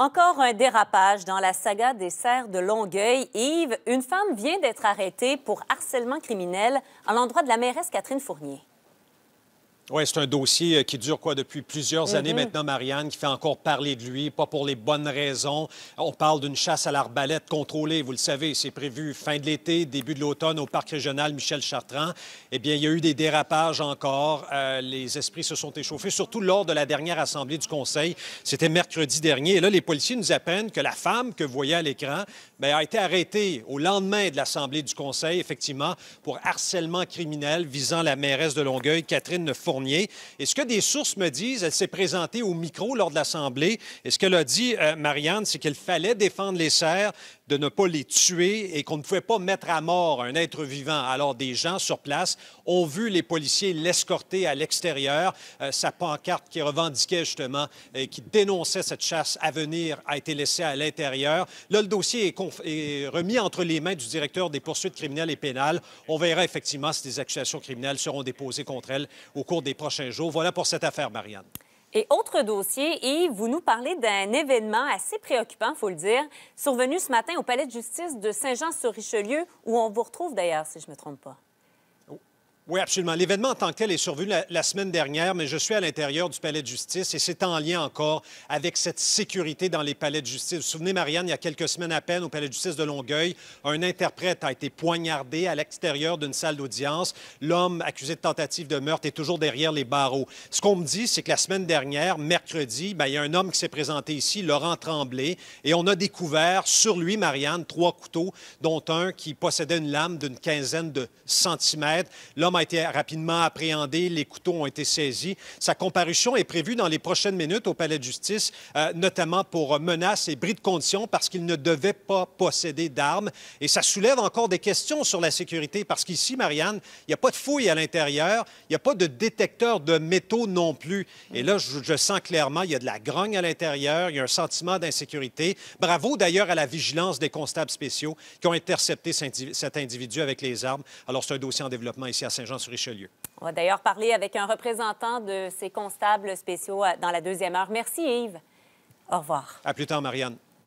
Encore un dérapage dans la saga des serres de Longueuil. Yves, une femme vient d'être arrêtée pour harcèlement criminel à l'endroit de la mairesse Catherine Fournier. Oui, c'est un dossier euh, qui dure quoi depuis plusieurs années mhm. maintenant, Marianne, qui fait encore parler de lui, pas pour les bonnes raisons. On parle d'une chasse à l'arbalète contrôlée, vous le savez, c'est prévu fin de l'été, début de l'automne au parc régional Michel Chartrand. Eh bien, il y a eu des dérapages encore. Euh, les esprits se sont échauffés, surtout lors de la dernière assemblée du Conseil. C'était mercredi dernier. Et là, les policiers nous apprennent que la femme que vous voyez à l'écran ben, a été arrêtée au lendemain de l'assemblée du Conseil, effectivement, pour harcèlement criminel visant la mairesse de Longueuil, Catherine Fournier. Et ce que des sources me disent, elle s'est présentée au micro lors de l'Assemblée. Et ce qu'elle a dit, euh, Marianne, c'est qu'il fallait défendre les serres, de ne pas les tuer et qu'on ne pouvait pas mettre à mort un être vivant. Alors, des gens sur place ont vu les policiers l'escorter à l'extérieur. Euh, sa pancarte qui revendiquait justement et euh, qui dénonçait cette chasse à venir a été laissée à l'intérieur. Là, le dossier est, remis entre les mains du directeur des poursuites criminelles et pénales. On verra effectivement si des accusations criminelles seront déposées contre elle au cours des les prochains jours. Voilà pour cette affaire, Marianne. Et autre dossier, Yves, vous nous parlez d'un événement assez préoccupant, il faut le dire, survenu ce matin au Palais de justice de Saint-Jean-sur-Richelieu, où on vous retrouve d'ailleurs, si je ne me trompe pas. Oui, absolument. L'événement en tant que tel est survenu la, semaine dernière, mais je suis à l'intérieur du palais de justice et c'est en lien encore avec cette sécurité dans les palais de justice. Vous vous souvenez, Marianne, il y a quelques semaines à peine, au palais de justice de Longueuil, un interprète a été poignardé à l'extérieur d'une salle d'audience. L'homme accusé de tentative de meurtre est toujours derrière les barreaux. Ce qu'on me dit, c'est que la semaine dernière, mercredi, ben, il y a un homme qui s'est présenté ici, Laurent Tremblay, et on a découvert sur lui, Marianne, trois couteaux, dont un qui possédait une lame d'une quinzaine de centimètres. L'homme a été rapidement appréhendé, les couteaux ont été saisis. Sa comparution est prévue dans les prochaines minutes au palais de justice, euh, notamment pour menaces et bris de conditions parce qu'il ne devait pas posséder d'armes. Et ça soulève encore des questions sur la sécurité parce qu'ici, Marianne, il n'y a pas de fouille à l'intérieur, il n'y a pas de détecteur de métaux non plus. Et là, je, je sens clairement, il y a de la grogne à l'intérieur, il y a un sentiment d'insécurité. Bravo d'ailleurs à la vigilance des constables spéciaux qui ont intercepté cet individu avec les armes. Alors, c'est un dossier en développement ici à saint on va d'ailleurs parler avec un représentant de ces constables spéciaux dans la deuxième heure. Merci Yves. Au revoir. À plus tard, Marianne.